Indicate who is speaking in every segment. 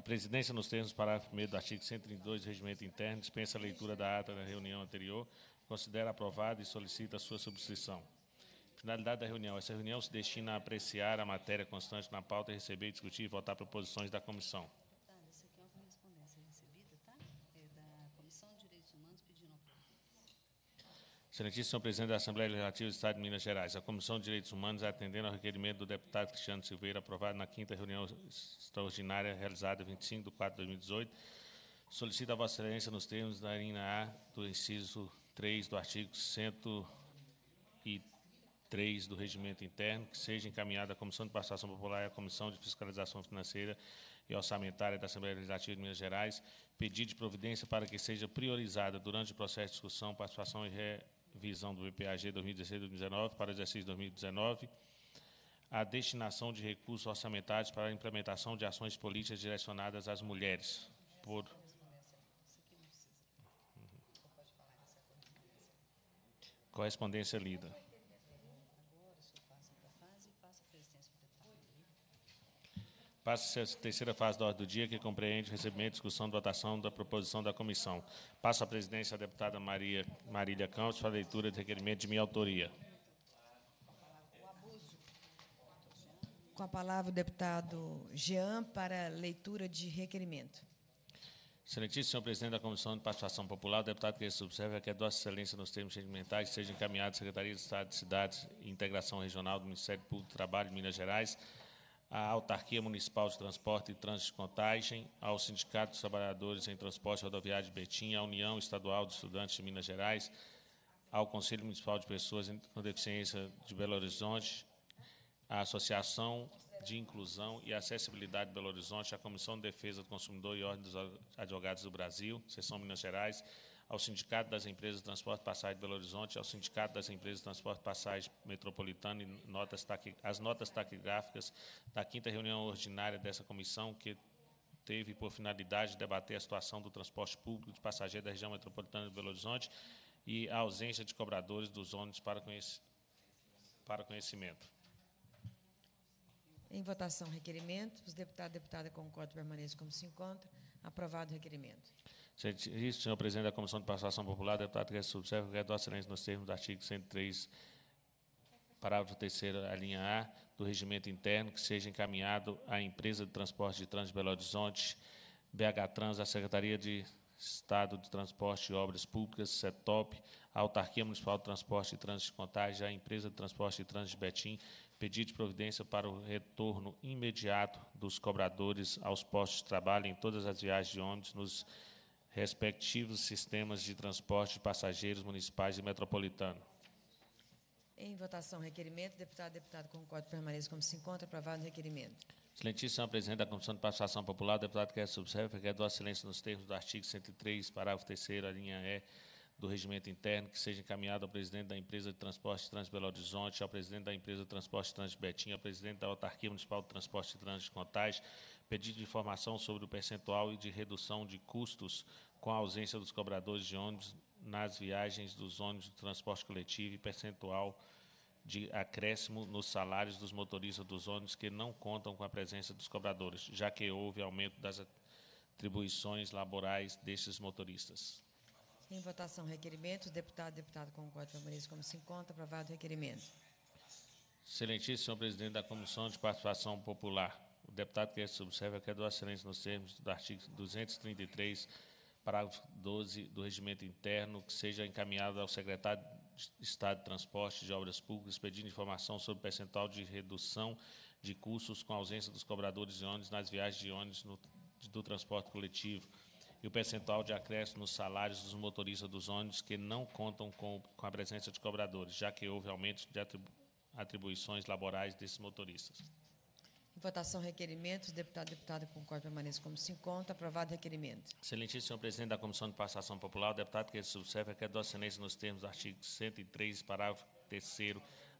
Speaker 1: A presidência, nos termos do parágrafo 1 do artigo 132 do Regimento Interno, dispensa a leitura da ata da reunião anterior, considera aprovada e solicita a sua subscrição. Finalidade da reunião. Essa reunião se destina a apreciar a matéria constante na pauta, e receber, discutir e votar proposições da comissão. Excelentíssimo presidente da Assembleia Legislativa do Estado de Minas Gerais, a Comissão de Direitos Humanos, é atendendo ao requerimento do deputado Cristiano Silveira, aprovado na quinta reunião extraordinária realizada 25 de 4 de 2018, solicita a Vossa Excelência, nos termos da linha A do inciso 3 do artigo 103 do Regimento Interno, que seja encaminhada à Comissão de Participação Popular e à Comissão de Fiscalização Financeira e Orçamentária da Assembleia Legislativa de Minas Gerais, pedido de providência para que seja priorizada durante o processo de discussão, participação e re visão do BPAG 2016-2019 para o exercício 2019, a destinação de recursos orçamentários para a implementação de ações políticas direcionadas às mulheres. Por...
Speaker 2: Correspondência lida.
Speaker 1: Passa a terceira fase da ordem do dia, que compreende recebimento, discussão votação da proposição da comissão. Passa a presidência à deputada Maria, Marília Campos para a leitura de requerimento de minha autoria.
Speaker 2: Com a palavra o deputado Jean para leitura de requerimento.
Speaker 1: Excelentíssimo senhor presidente da Comissão de Participação Popular, o deputado que se observa é que a Vossa Excelência nos termos regimentais seja encaminhada à Secretaria de Estado de Cidades e Integração Regional do Ministério Público do Trabalho de Minas Gerais à Autarquia Municipal de Transporte e Trânsito de Contagem, ao Sindicato dos Trabalhadores em Transporte Rodoviário de Betim, à União Estadual de Estudantes de Minas Gerais, ao Conselho Municipal de Pessoas com Deficiência de Belo Horizonte, à Associação de Inclusão e Acessibilidade de Belo Horizonte, à Comissão de Defesa do Consumidor e Ordem dos Advogados do Brasil, Seção Minas Gerais, ao Sindicato das Empresas de Transporte Passagem de Belo Horizonte, ao Sindicato das Empresas de Transporte Passagem metropolitano e notas taqui, as notas taquigráficas da quinta reunião ordinária dessa comissão, que teve por finalidade debater a situação do transporte público de passageiros da região metropolitana de Belo Horizonte e a ausência de cobradores dos ônibus para, para conhecimento.
Speaker 2: Em votação, requerimento. Os deputados e deputadas concordam permaneçam como se encontra. Aprovado o requerimento.
Speaker 1: Isso, senhor presidente da Comissão de Participação Popular, deputado que é subserve, é o a silêncio nos termos do artigo 103, parágrafo 3 a linha A, do regimento interno, que seja encaminhado à empresa de transporte de trânsito de Belo Horizonte, BH Trans, à Secretaria de Estado de Transporte e Obras Públicas, CETOP, à Autarquia Municipal de Transporte e Trânsito de Contagem, à Empresa de Transporte e Trânsito de Betim, pedido de providência para o retorno imediato dos cobradores aos postos de trabalho em todas as viagens de ônibus nos respectivos sistemas de transporte de passageiros municipais e metropolitano.
Speaker 2: Em votação, requerimento. Deputado, deputado, concordo, permaneça como se encontra. Aprovado o requerimento.
Speaker 1: Excelentíssima Presidente da Comissão de Participação Popular, deputado que é subserve, requer do excelência nos termos do artigo 103, parágrafo 3 a linha E do Regimento Interno, que seja encaminhado ao presidente da Empresa de Transporte Trans Belo Horizonte, ao presidente da Empresa de Transporte Trans Betim, ao presidente da Autarquia Municipal de Transporte e Trans de Contais, pedido de informação sobre o percentual de redução de custos com a ausência dos cobradores de ônibus nas viagens dos ônibus de transporte coletivo e percentual de acréscimo nos salários dos motoristas dos ônibus que não contam com a presença dos cobradores, já que houve aumento das atribuições laborais destes motoristas.
Speaker 2: Em votação, requerimento. Deputado, deputado Concorde Favoreço, como se encontra, aprovado o requerimento.
Speaker 1: Excelentíssimo presidente da Comissão de Participação Popular, o deputado que subserve a é do excelência nos termos do artigo 233, parágrafo 12 do Regimento Interno, que seja encaminhado ao secretário de Estado de Transporte de Obras Públicas pedindo informação sobre o percentual de redução de custos com ausência dos cobradores de ônibus nas viagens de ônibus no, do transporte coletivo e o percentual de acréscimo nos salários dos motoristas dos ônibus que não contam com, com a presença de cobradores, já que houve aumento de atribuições laborais desses motoristas.
Speaker 2: Em votação, requerimentos. Deputado deputado concorda permaneça como se encontra. Aprovado o requerimento.
Speaker 1: Excelentíssimo senhor presidente da Comissão de Passação Popular, o deputado que se que é do excelência nos termos do artigo 103, parágrafo 3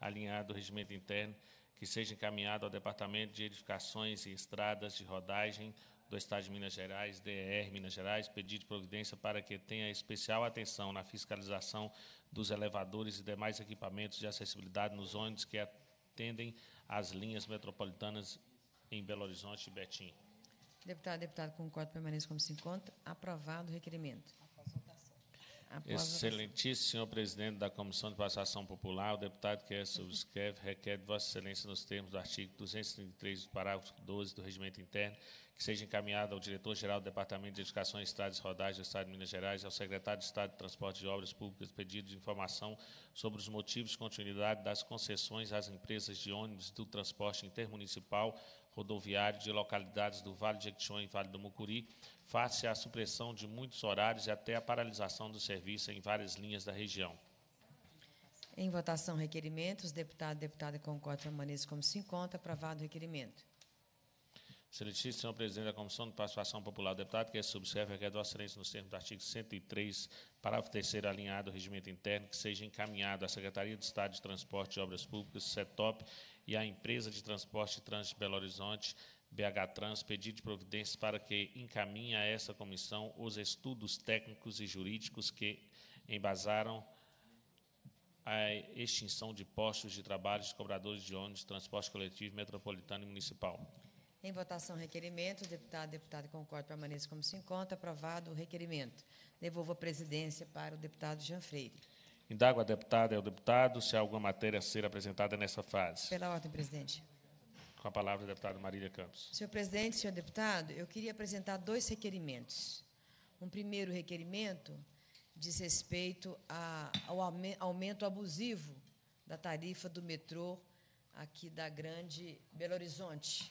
Speaker 1: alinhado do regimento interno, que seja encaminhado ao Departamento de Edificações e Estradas de Rodagem do Estado de Minas Gerais, DR Minas Gerais, pedir de providência para que tenha especial atenção na fiscalização dos elevadores e demais equipamentos de acessibilidade nos ônibus que atendem as linhas metropolitanas em Belo Horizonte e Betim.
Speaker 2: Deputado, deputado, concordo, permaneça como se encontra. Aprovado o requerimento. Excelentíssimo
Speaker 1: senhor presidente da Comissão de Passação Popular, o deputado que é subscreve uhum. requer de Vossa Excelência, nos termos do artigo 233, parágrafo 12 do Regimento Interno, que seja encaminhado ao diretor-geral do Departamento de Edificação, Estradas e Rodagens do Estado de Minas Gerais, ao secretário de Estado de Transporte de Obras Públicas, pedido de informação sobre os motivos de continuidade das concessões às empresas de ônibus do transporte intermunicipal rodoviário de localidades do Vale de Jequitinhonha e Vale do Mucuri, face à supressão de muitos horários e até a paralisação do serviço em várias linhas da região.
Speaker 2: Em votação, requerimento. Os deputados e deputada concordam permaneçam como se encontra. Aprovado o requerimento.
Speaker 1: Excelentíssimo senhor presidente da Comissão de Participação Popular, deputado, que é subscreve requer do Excelência nos termos do artigo 103, parágrafo 3 alinhado ao regimento interno, que seja encaminhado à Secretaria de Estado de Transporte e Obras Públicas, CETOP, e à Empresa de Transporte e Trânsito de Belo Horizonte, BH Trans, pedido de providências para que encaminhe a essa comissão os estudos técnicos e jurídicos que embasaram a extinção de postos de trabalho de cobradores de ônibus, transporte coletivo, metropolitano e municipal.
Speaker 2: Em votação, requerimento. Deputado, deputado, concordo, permaneça como se encontra. Aprovado o requerimento. Devolvo a presidência para o deputado Jean Freire.
Speaker 1: Indago a deputada e ao deputado se há alguma matéria a ser apresentada nessa fase. Pela ordem, presidente. Com a palavra, deputado Marília Campos.
Speaker 2: Senhor presidente, senhor deputado, eu queria apresentar dois requerimentos. Um primeiro requerimento diz respeito ao aumento abusivo da tarifa do metrô aqui da Grande Belo Horizonte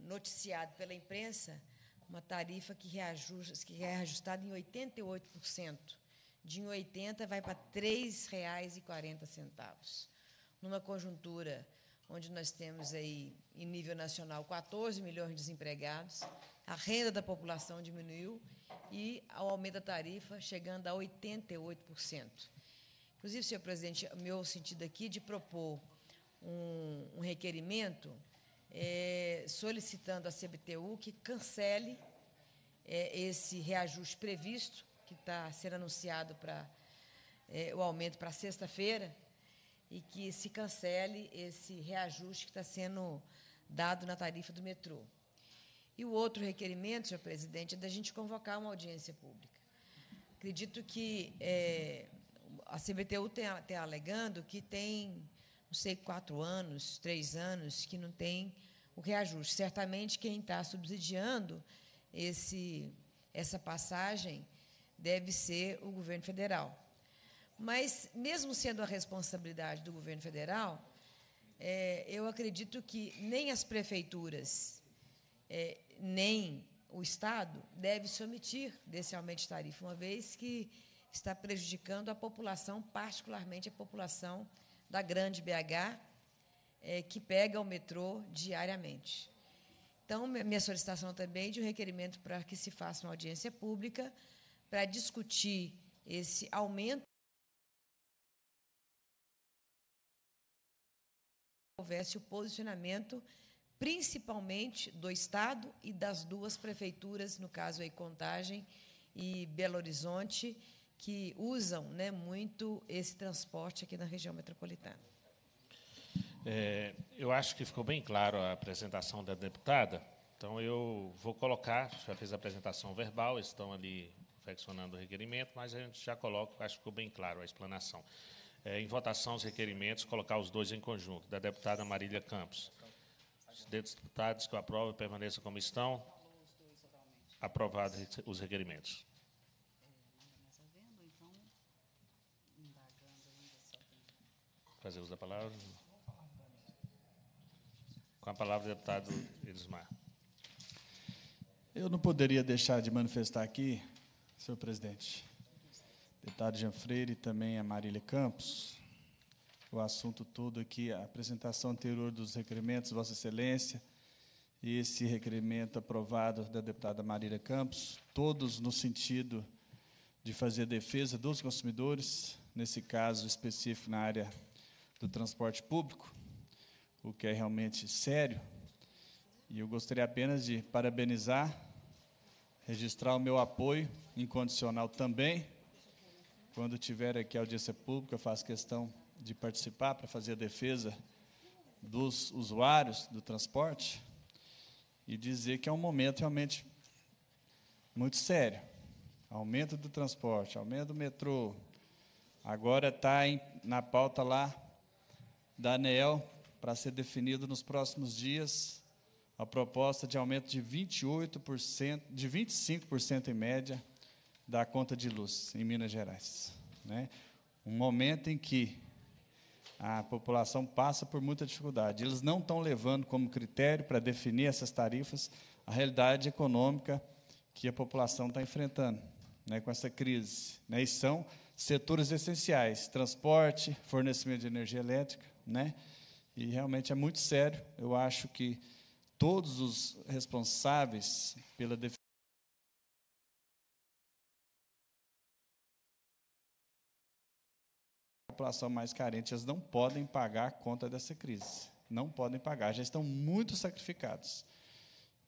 Speaker 2: noticiado pela imprensa uma tarifa que, reajusta, que é reajustada em 88%. De 80 vai para R$ 3,40. Numa conjuntura onde nós temos aí, em nível nacional, 14 milhões de desempregados, a renda da população diminuiu e o aumento da tarifa chegando a 88%. Inclusive, senhor presidente, meu sentido aqui de propor um, um requerimento é, solicitando à CBTU que cancele é, esse reajuste previsto, que está sendo anunciado para é, o aumento para sexta-feira, e que se cancele esse reajuste que está sendo dado na tarifa do metrô. E o outro requerimento, senhor presidente, é da gente convocar uma audiência pública. Acredito que é, a CBTU tem, tem alegando que tem sei, quatro anos, três anos, que não tem o reajuste. Certamente quem está subsidiando esse, essa passagem deve ser o governo federal. Mas, mesmo sendo a responsabilidade do governo federal, é, eu acredito que nem as prefeituras, é, nem o Estado deve se omitir desse aumento de tarifa, uma vez que está prejudicando a população, particularmente a população da Grande BH, é, que pega o metrô diariamente. Então, minha solicitação também de um requerimento para que se faça uma audiência pública para discutir esse aumento. Houvesse o posicionamento, principalmente do Estado e das duas prefeituras, no caso aí Contagem e Belo Horizonte, que usam né, muito esse transporte aqui na região metropolitana.
Speaker 1: É, eu acho que ficou bem claro a apresentação da deputada. Então, eu vou colocar, já fiz a apresentação verbal, estão ali reflexionando o requerimento, mas a gente já coloca, acho que ficou bem claro a explanação. É, em votação, os requerimentos, colocar os dois em conjunto, da deputada Marília Campos. Os deputados que aprovam permaneçam como estão. Aprovados os requerimentos. fazer uso da palavra. Com a palavra, deputado Elismar.
Speaker 3: Eu não poderia deixar de manifestar aqui, senhor presidente, deputado Jean Freire e também a Marília Campos, o assunto todo aqui, a apresentação anterior dos requerimentos, Vossa Excelência, e esse requerimento aprovado da deputada Marília Campos, todos no sentido de fazer defesa dos consumidores, nesse caso específico na área do transporte público, o que é realmente sério. E eu gostaria apenas de parabenizar, registrar o meu apoio incondicional também. Quando tiver aqui a audiência pública, eu faço questão de participar para fazer a defesa dos usuários do transporte e dizer que é um momento realmente muito sério. Aumento do transporte, aumento do metrô. Agora está na pauta lá Daniel para ser definido nos próximos dias a proposta de aumento de 28%, de 25% em média da conta de luz em Minas Gerais, né? Um momento em que a população passa por muita dificuldade. Eles não estão levando como critério para definir essas tarifas a realidade econômica que a população está enfrentando né, com essa crise. Né, e são setores essenciais: transporte, fornecimento de energia elétrica, né? E realmente é muito sério. Eu acho que todos os responsáveis pela defesa população mais carente, elas não podem pagar a conta dessa crise. Não podem pagar, já estão muito sacrificados.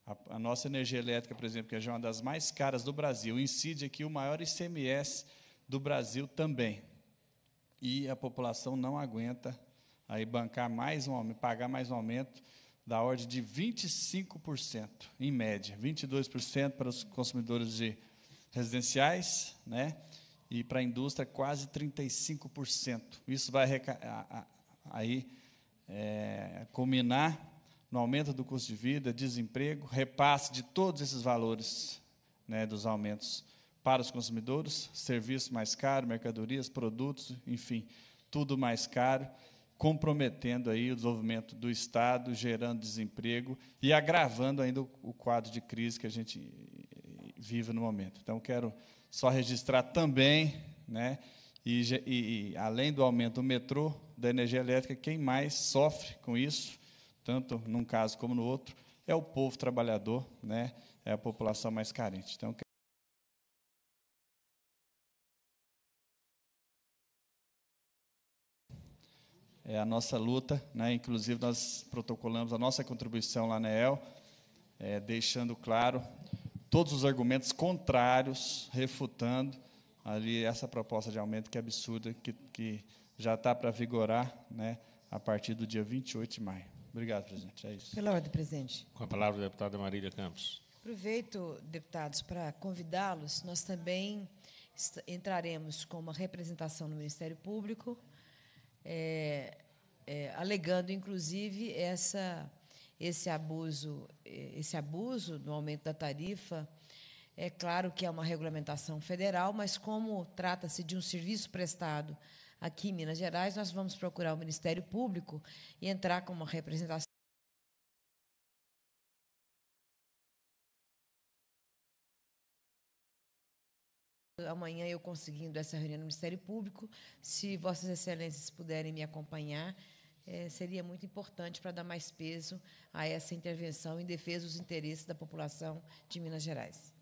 Speaker 3: A, a, nossa energia elétrica, por exemplo, que é uma das mais caras do Brasil, incide aqui o maior ICMS do Brasil também. E a população não aguenta aí bancar mais um aumento, pagar mais um aumento da ordem de 25%, em média, 22% para os consumidores de residenciais, né? E para a indústria quase 35%. Isso vai aí é, culminar no aumento do custo de vida, desemprego, repasse de todos esses valores, né, dos aumentos para os consumidores, serviços mais caros mercadorias, produtos, enfim, tudo mais caro comprometendo aí o desenvolvimento do Estado, gerando desemprego e agravando ainda o quadro de crise que a gente eh, vive no momento. Então, quero só registrar também, né, e, e, e além do aumento do metrô, da energia elétrica, quem mais sofre com isso, tanto num caso como no outro, é o povo trabalhador, né, é a população mais carente. Então, é, a nossa luta, né? Inclusive nós protocolamos a nossa contribuição lá na EL, é, deixando claro todos os argumentos contrários, refutando ali essa proposta de aumento que é absurda, que, que já está para vigorar, né? A partir do dia 28 de maio. Obrigado, presidente. É isso. Pela ordem,
Speaker 1: presidente. Com a palavra, deputada Marília Campos.
Speaker 2: Aproveito, deputados, para convidá-los. Nós também entraremos com uma representação no Ministério Público, é, alegando, inclusive, essa, esse abuso, esse abuso no aumento da tarifa. É claro que é uma regulamentação federal, mas como trata-se de um serviço prestado aqui em Minas Gerais, nós vamos procurar o Ministério Público e entrar com uma representação. Amanhã eu conseguindo essa reunião no Ministério Público, se Vossas Excelências puderem me acompanhar é, seria muito importante para dar mais peso a essa intervenção em defesa dos interesses da população de Minas Gerais.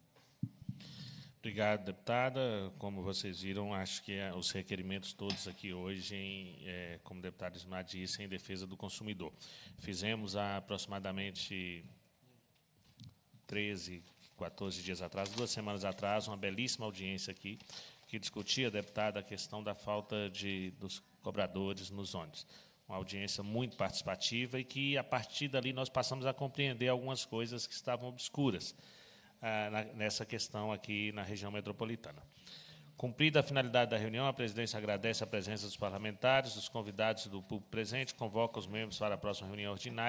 Speaker 1: Obrigado, deputada. Como vocês viram, acho que é os requerimentos todos aqui hoje, em, é, como o deputado Isma disse, em defesa do consumidor. Fizemos há aproximadamente 13, 14 dias atrás, duas semanas atrás, uma belíssima audiência aqui que discutia, deputada, a questão da falta de, dos cobradores nos ônibus uma audiência muito participativa e que, a partir dali, nós passamos a compreender algumas coisas que estavam obscuras ah, na, nessa questão aqui na região metropolitana. Cumprida a finalidade da reunião, a presidência agradece a presença dos parlamentares, dos convidados do público presente, convoca os membros para a próxima reunião ordinária.